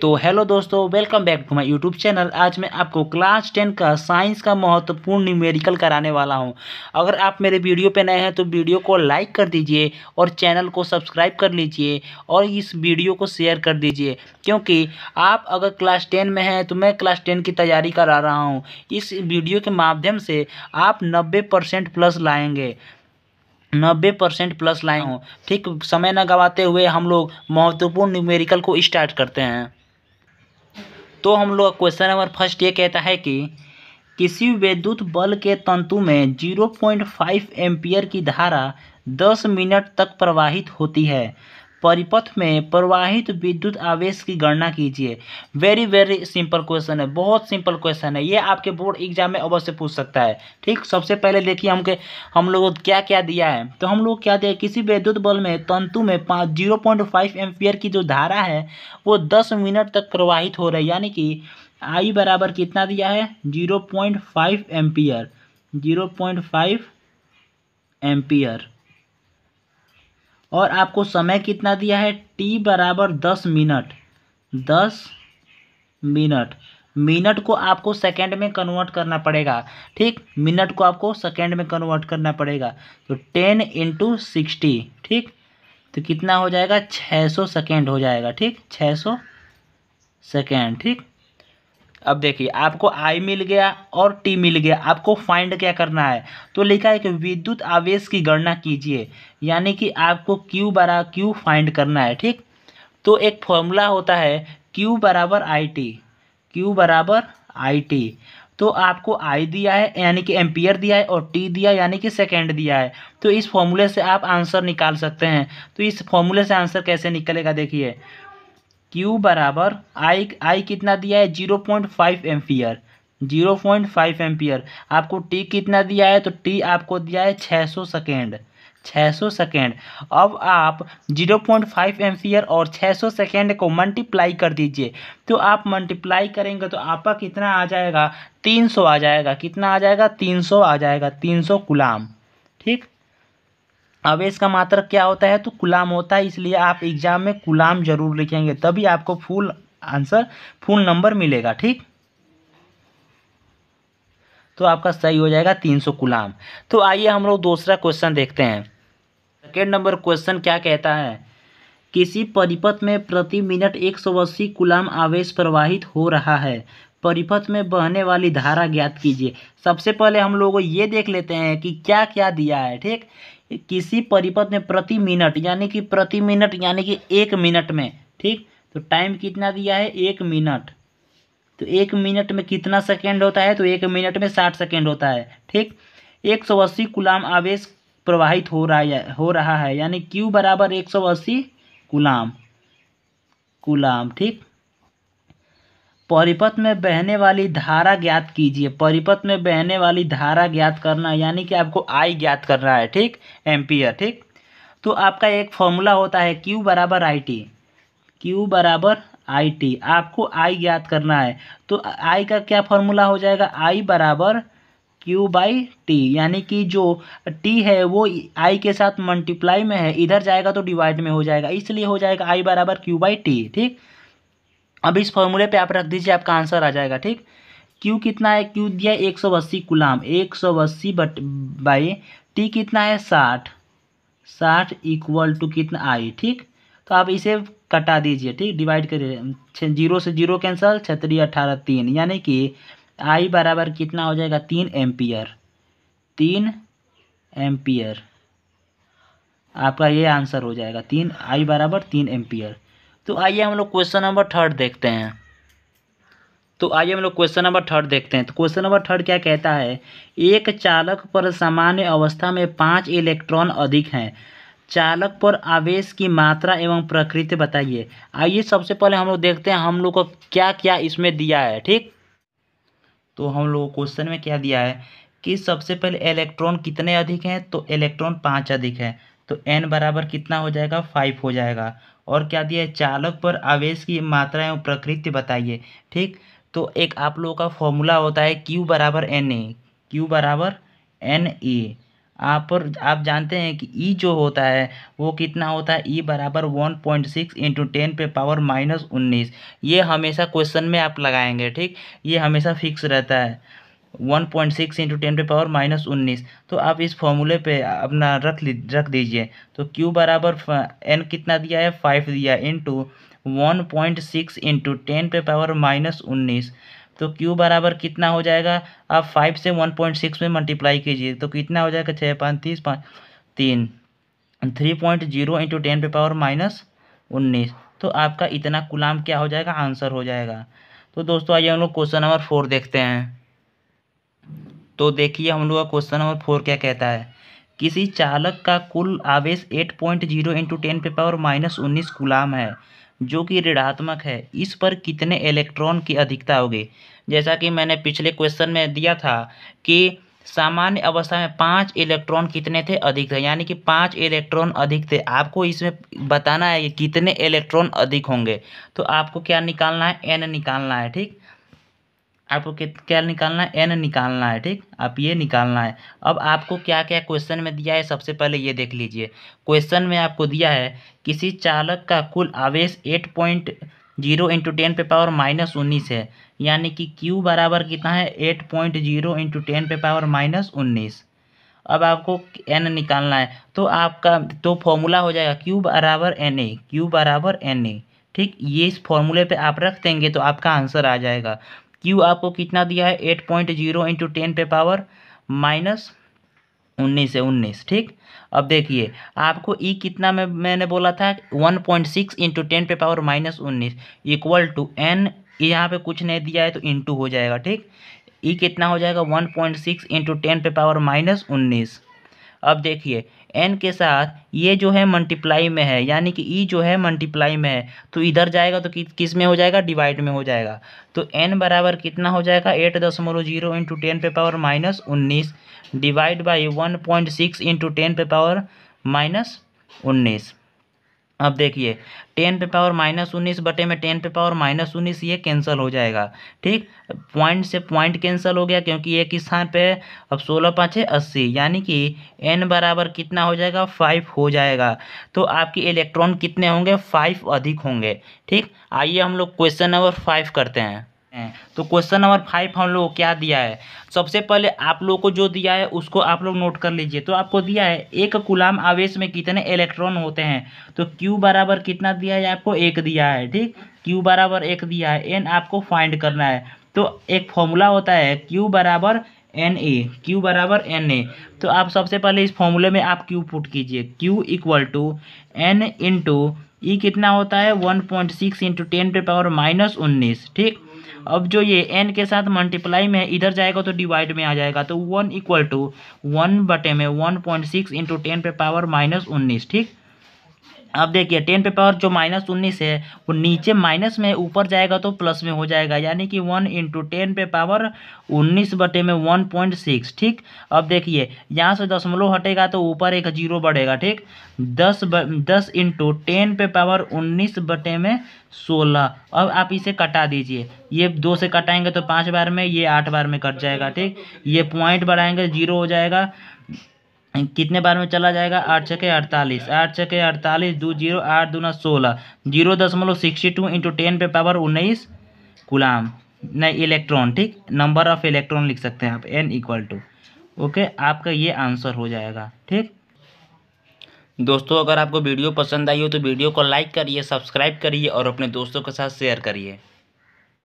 तो हेलो दोस्तों welcome back to my YouTube channel आज मैं आपको क्लास टेन का साइंस का महत्वपूर्ण न्यूमेरिकल कराने वाला हूं अगर आप मेरे वीडियो पे नए हैं तो वीडियो को लाइक कर दीजिए और चैनल को सब्सक्राइब कर लीजिए और इस वीडियो को शेयर कर दीजिए क्योंकि आप अगर क्लास टेन में हैं तो मैं क्लास टेन की तैयारी करा रहा हूँ इस वीडियो के माध्यम से आप नब्बे प्लस लाएँगे नब्बे परसेंट प्लस लाए हों ठीक समय न गवाते हुए हम लोग महत्वपूर्ण न्यूमेरिकल को स्टार्ट करते हैं तो हम लोग क्वेश्चन नंबर फर्स्ट ये कहता है कि किसी विद्युत बल के तंतु में जीरो पॉइंट फाइव एम्पियर की धारा दस मिनट तक प्रवाहित होती है परिपथ में प्रवाहित विद्युत आवेश की गणना कीजिए वेरी वेरी सिंपल क्वेश्चन है बहुत सिंपल क्वेश्चन है ये आपके बोर्ड एग्जाम में अवश्य पूछ सकता है ठीक सबसे पहले देखिए हमके हम लोग क्या क्या दिया है तो हम लोग क्या दिया किसी विद्युत बल में तंतु में पाँच जीरो पॉइंट फाइव की जो धारा है वो दस मिनट तक प्रवाहित हो रही है यानी कि आई बराबर कितना दिया है zero point five zero point five ampere और आपको समय कितना दिया है टी बराबर दस मिनट दस मिनट मिनट को आपको सेकंड में कन्वर्ट करना पड़ेगा ठीक मिनट को आपको सेकंड में कन्वर्ट करना पड़ेगा तो टेन इंटू सिक्सटी ठीक तो कितना हो जाएगा छः सौ सेकेंड हो जाएगा ठीक छः सौ सेकेंड ठीक अब देखिए आपको आई मिल गया और टी मिल गया आपको फाइंड क्या करना है तो लिखा है कि विद्युत आवेश की गणना कीजिए यानी कि आपको क्यू बरा क्यू फाइंड करना है ठीक तो एक फॉर्मूला होता है क्यू बराबर आई टी क्यू बराबर आई टी तो आपको आई दिया है यानी कि एम्पियर दिया है और टी दिया यानी कि सेकेंड दिया है तो इस फॉर्मूले से आप आंसर निकाल सकते हैं तो इस फॉर्मूले से आंसर कैसे निकलेगा देखिए क्यू बराबर आई आई कितना दिया है zero point five ampere zero point five ampere आपको टी कितना दिया है तो टी आपको दिया है छः सौ सेकेंड छः सौ सेकेंड अब आप जीरो पॉइंट फाइव एम्पियर और छः सौ सेकेंड को मल्टीप्लाई कर दीजिए तो आप मल्टीप्लाई करेंगे तो आपका कितना आ जाएगा तीन सौ आ जाएगा कितना आ जाएगा तीन सौ आ जाएगा तीन सौ गुलाम ठीक आवेश का मात्रक क्या होता है तो कुलाम होता है इसलिए आप एग्जाम में कुलाम जरूर लिखेंगे तभी आपको फुल आंसर फुल नंबर मिलेगा ठीक तो आपका सही हो जाएगा तीन सौ कुलाम तो आइए हम लोग दूसरा क्वेश्चन देखते हैं सेकेंड नंबर क्वेश्चन क्या कहता है किसी परिपथ में प्रति मिनट एक सौ अस्सी कुलाम आवेश प्रवाहित हो रहा है परिपथ में बहने वाली धारा ज्ञात कीजिए सबसे पहले हम लोग ये देख लेते हैं कि क्या क्या दिया है ठीक किसी परिपथ में प्रति मिनट यानी कि प्रति मिनट यानी कि एक मिनट में ठीक तो टाइम कितना दिया है एक मिनट तो एक मिनट में कितना सेकेंड होता है तो एक मिनट में साठ सेकेंड होता है ठीक एक सौ अस्सी गुलाम आवेश प्रवाहित हो रहा है हो रहा है यानी क्यू बराबर एक सौ अस्सी गुलाम गुलाम ठीक परिपथ में बहने वाली धारा ज्ञात कीजिए परिपथ में बहने वाली धारा ज्ञात करना यानी कि आपको आई ज्ञात करना है ठीक एम्पियर ठीक तो आपका एक फॉर्मूला होता है क्यू बराबर आई टी क्यू बराबर आई टी आपको आई ज्ञात करना है तो आई का क्या फॉर्मूला हो जाएगा आई बराबर क्यू बाई टी यानी कि जो टी है वो आई के साथ मल्टीप्लाई में है इधर जाएगा तो डिवाइड में हो जाएगा इसलिए हो जाएगा आई बराबर क्यू बाई टी ठीक अब इस फॉर्मूले पे आप रख दीजिए आपका आंसर आ जाएगा ठीक क्यू कितना है क्यू दिया एक सौ अस्सी गुलाम एक सौ अस्सी बट बाई टी कितना है साठ साठ इक्वल टू कितना आई ठीक तो आप इसे कटा दीजिए ठीक डिवाइड करिए जीरो से जीरो कैंसल छतरी अठारह तीन यानी कि आई बराबर कितना हो जाएगा तीन एम्पियर तीन एम्पियर आपका ये आंसर हो जाएगा तीन आई बराबर तीन एम्पियर तो आइए हम लोग क्वेश्चन नंबर थर्ड देखते हैं तो आइए हम लोग क्वेश्चन नंबर थर्ड देखते हैं तो क्वेश्चन नंबर थर्ड क्या कहता है एक चालक पर सामान्य अवस्था में पाँच इलेक्ट्रॉन अधिक हैं चालक पर आवेश की मात्रा एवं प्रकृति बताइए आइए सबसे पहले हम लोग देखते हैं हम लोग को क्या क्या इसमें दिया है ठीक तो हम लोग क्वेश्चन में क्या दिया है कि सबसे पहले इलेक्ट्रॉन कितने अधिक हैं तो इलेक्ट्रॉन पाँच अधिक है तो एन बराबर कितना हो जाएगा फाइव हो जाएगा और क्या दिया है चालक पर आवेश की मात्रा एवं प्रकृति बताइए ठीक तो एक आप लोगों का फॉर्मूला होता है क्यू बराबर एन ए क्यू बराबर एन ए आप पर आप जानते हैं कि ई e जो होता है वो कितना होता है ई e बराबर one point six into ten पे पावर माइनस उन्नीस ये हमेशा क्वेश्चन में आप लगाएंगे ठीक ये हमेशा फिक्स रहता है one point six into ten पे पावर माइनस उन्नीस तो आप इस फॉर्मूले पे अपना रख ली रख दीजिए तो क्यू बराबर एन कितना दिया है फाइव दिया into one point six into ten पे पावर माइनस उन्नीस तो क्यू बराबर कितना हो जाएगा आप फाइव से वन पॉइंट सिक्स में मल्टीप्लाई कीजिए तो कितना हो जाएगा छः पाँच तीस पाँच तीन three point zero into ten पे पावर माइनस उन्नीस तो आपका इतना कुलाम क्या हो जाएगा आंसर हो जाएगा तो दोस्तों आइए हम लोग क्वेश्चन नंबर फोर देखते हैं तो देखिए हम लोग का क्वेश्चन नंबर फोर क्या कहता है किसी चालक का कुल आवेश eight point zero into ten पे पावर माइनस उन्नीस गुलाम है जो कि ऋणात्मक है इस पर कितने इलेक्ट्रॉन की अधिकता होगी जैसा कि मैंने पिछले क्वेश्चन में दिया था कि सामान्य अवस्था में पाँच इलेक्ट्रॉन कितने थे अधिक थे यानी कि पाँच इलेक्ट्रॉन अधिक थे आपको इसमें बताना है कि कितने इलेक्ट्रॉन अधिक होंगे तो आपको क्या निकालना है एन निकालना है ठीक आपको क्या निकालना है एन निकालना है ठीक आप ये निकालना है अब आपको क्या क्या क्वेश्चन में दिया है सबसे पहले ये देख लीजिए क्वेश्चन में आपको दिया है किसी चालक का कुल आवेश eight point zero into ten पे पावर माइनस उन्नीस है यानी कि क्यू बराबर कितना है eight point zero into ten पे पावर माइनस उन्नीस अब आपको एन निकालना है तो आपका तो फॉर्मूला हो जाएगा क्यू बराबर एन ए क्यू बराबर एन ए ठीक ये इस फॉर्मूले पे आप रख देंगे तो आपका आंसर आ जाएगा क्यू आपको कितना दिया है eight point zero into ten पे पावर माइनस उन्नीस है उन्नीस ठीक अब देखिए आपको ई e कितना में मैंने बोला था one point six into ten पे पावर माइनस उन्नीस इक्वल टू एन यहाँ पे कुछ नहीं दिया है तो इंटू हो जाएगा ठीक ई e कितना हो जाएगा one point six into ten पे पावर माइनस उन्नीस अब देखिए एन के साथ ये जो है मल्टीप्लाई में है यानी कि ई e जो है मल्टीप्लाई में है तो इधर जाएगा तो कि, किस में हो जाएगा डिवाइड में हो जाएगा तो एन बराबर कितना हो जाएगा एट दशमलव जीरो इंटू टेन पे पावर माइनस उन्नीस divide by one point six into ten पे पावर माइनस उन्नीस अब देखिए टेन पे पावर माइनस उन्नीस बटे में टेन पे पावर माइनस उन्नीस ये कैंसिल हो जाएगा ठीक पॉइंट से पॉइंट कैंसिल हो गया क्योंकि एक स्थान पे अब सोलह पाँच है अस्सी यानी कि एन बराबर कितना हो जाएगा फाइव हो जाएगा तो आपके इलेक्ट्रॉन कितने होंगे फाइव अधिक होंगे ठीक आइए हम लोग क्वेश्चन नंबर फाइव करते हैं हैं तो क्वेश्चन नंबर फाइव हम लोग को क्या दिया है सबसे पहले आप लोग को जो दिया है उसको आप लोग नोट कर लीजिए तो आपको दिया है एक गुलाम आवेश में कितने इलेक्ट्रॉन होते हैं तो क्यू बराबर कितना दिया है आपको एक दिया है ठीक क्यू बराबर एक दिया है एन आपको फाइंड करना है तो एक फॉर्मूला होता है क्यू बराबर एन ए क्यू बराबर एन ए तो आप सबसे पहले इस फॉर्मूले में आप क्यू पुट कीजिए Q equal to N into E कितना होता है one point six into ten पे पावर माइनस उन्नीस ठीक अब जो ये एन के साथ मल्टीप्लाई में इधर जाएगा तो डिवाइड में आ जाएगा तो वन इक्वल टू वन बटे में one point six into ten पे पावर माइनस उन्नीस ठीक अब देखिए टेन पे पावर जो माइनस उन्नीस है वो नीचे माइनस में ऊपर जाएगा तो प्लस में हो जाएगा यानी कि वन इंटू टेन पे पावर उन्नीस बटे में वन पॉइंट सिक्स ठीक अब देखिए यहाँ से दशमलव हटेगा तो ऊपर एक जीरो बढ़ेगा ठीक दस ब, दस इंटू टेन पे पावर उन्नीस बटे में सोलह अब आप इसे कटा दीजिए ये दो से कटाएंगे तो पाँच बार में ये आठ बार में कट जाएगा ठीक ये पॉइंट बढ़ाएंगे तो जीरो हो जाएगा कितने बार में चला जाएगा आठ छः के अड़तालीस आठ छः के अड़तालीस दो जीरो आठ दूना सोलह जीरो दशमलव सिक्सटी टू इंटू टेन पे पावर उन्नीस गुलाम नहीं इलेक्ट्रॉन ठीक नंबर ऑफ इलेक्ट्रॉन लिख सकते हैं आप एन इक्वल टू ओके आपका ये आंसर हो जाएगा ठीक दोस्तों अगर आपको वीडियो पसंद आई हो तो वीडियो को लाइक करिए सब्सक्राइब करिए और अपने दोस्तों के साथ शेयर करिए